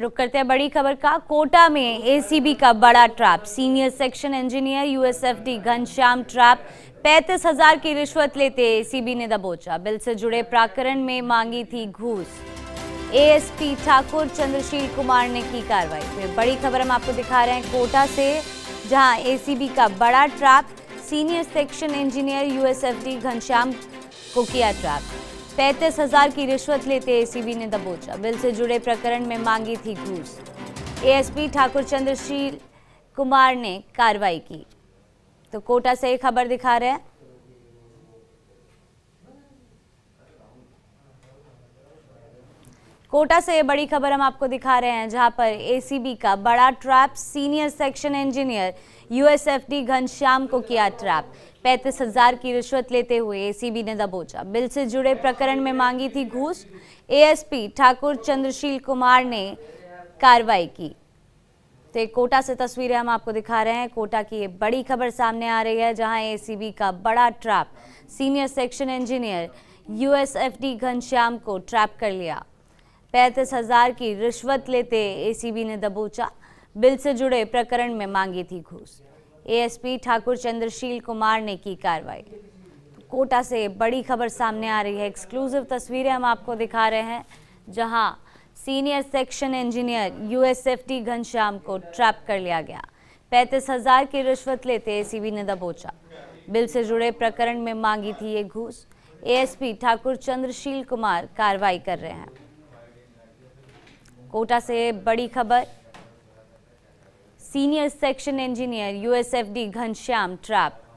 रुक करते हैं बड़ी खबर का कोटा में एसीबी का बड़ा trap senior section engineer USFD Ghanshyam trap पैंतीस हजार की रिश्वत लेते एसीबी ने दबोचा बिल से जुड़े प्राकरण में मांगी थी घूस एएसपी ठाकुर चंद्रशील कुमार ने की कार्रवाई फिर बड़ी खबर हम आपको दिखा रहे हैं कोटा से जहां एसीबी का बड़ा trap senior section engineer USFD Ghanshyam को किया ट्रैप पैंतीस हजार की रिश्वत लेते एसीबी ने दबोचा बिल से जुड़े प्रकरण में मांगी थी घूस एएसपी ठाकुर चंद्रशील कुमार ने कार्रवाई की तो कोटा से खबर दिखा रहे हैं कोटा से बड़ी खबर हम आपको दिखा रहे हैं जहां पर एसीबी का बड़ा trap senior section engineer USFD Ghanshyam को किया ट्रैप पैंतीस हजार की रिश्वत लेते हुए एसीबी ने दबोचा बिल से जुड़े प्रकरण में मांगी थी घूस एएसपी ठाकुर चंद्रशील कुमार ने कार्रवाई की तो एक कोटा से तस्वीरें हम आपको दिखा रहे हैं कोटा की ये बड़ी खबर सामने आ रही है जहां एसीबी का बड़ा trap senior section engineer USFD Ghanshyam को ट्रैप कर लिया पैंतीस हजार की रिश्वत लेते एसीबी ने दबोचा बिल से जुड़े प्रकरण में मांगी थी घूस एएसपी ठाकुर चंद्रशील कुमार ने की कार्रवाई कोटा से बड़ी खबर सामने आ रही है एक्सक्लूसिव तस्वीरें हम आपको दिखा रहे हैं जहां senior section engineer USFT Ghanshyam को ट्रैप कर लिया गया पैंतीस हजार की रिश्वत लेते एसीबी ने दबोचा बिल से जुड़े प्रकरण में मांगी थी ये घूस एएसपी ठाकुर चंद्रशील कुमार कार्रवाई कर रहे हैं कोटा से बड़ी खबर senior section engineer USFD Ghanshyam trap